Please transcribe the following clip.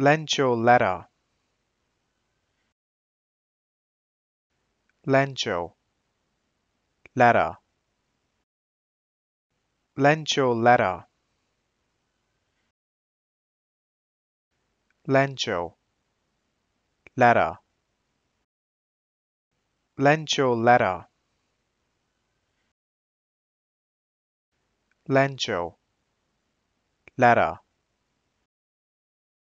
lanceolata lancio ladder lancio ladder lancio ladder lancio ladder lancio ladder